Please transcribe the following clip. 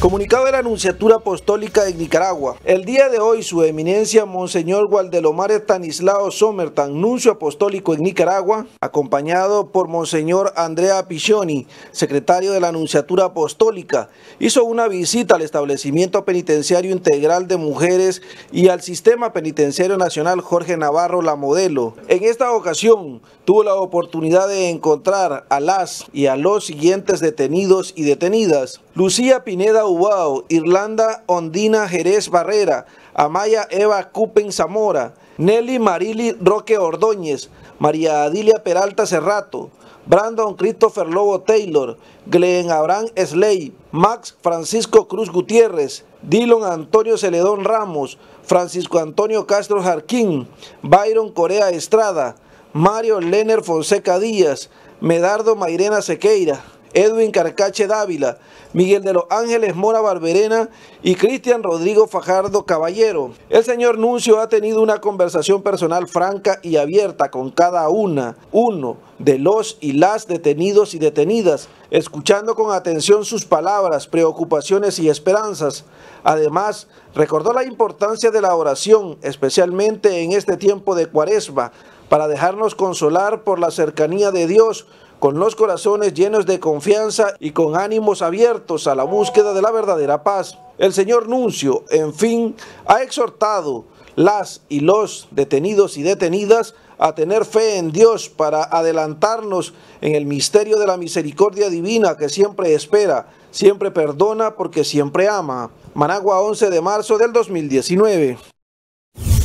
Comunicado de la Anunciatura Apostólica en Nicaragua. El día de hoy, su eminencia Monseñor Gualdelomar Estanislao Somertan, nuncio apostólico en Nicaragua, acompañado por Monseñor Andrea Piccioni, secretario de la Anunciatura Apostólica, hizo una visita al establecimiento penitenciario integral de mujeres y al sistema penitenciario nacional Jorge Navarro La Modelo. En esta ocasión, tuvo la oportunidad de encontrar a las y a los siguientes detenidos y detenidas. Lucía Pineda Irlanda Ondina Jerez Barrera, Amaya Eva Cupen Zamora, Nelly Marili Roque Ordóñez, María Adilia Peralta Cerrato, Brandon Christopher Lobo Taylor, Glenn Abraham Slay, Max Francisco Cruz Gutiérrez, Dillon Antonio Celedón Ramos, Francisco Antonio Castro Jarquín, Byron Corea Estrada, Mario Lener Fonseca Díaz, Medardo Mairena Sequeira. Edwin Carcache Dávila, Miguel de los Ángeles Mora Barberena y Cristian Rodrigo Fajardo Caballero. El señor Nuncio ha tenido una conversación personal franca y abierta con cada una, uno de los y las detenidos y detenidas, escuchando con atención sus palabras, preocupaciones y esperanzas. Además, recordó la importancia de la oración, especialmente en este tiempo de cuaresma, para dejarnos consolar por la cercanía de Dios, con los corazones llenos de confianza y con ánimos abiertos a la búsqueda de la verdadera paz. El señor Nuncio, en fin, ha exhortado las y los detenidos y detenidas a tener fe en Dios para adelantarnos en el misterio de la misericordia divina que siempre espera, siempre perdona porque siempre ama. Managua 11 de marzo del 2019.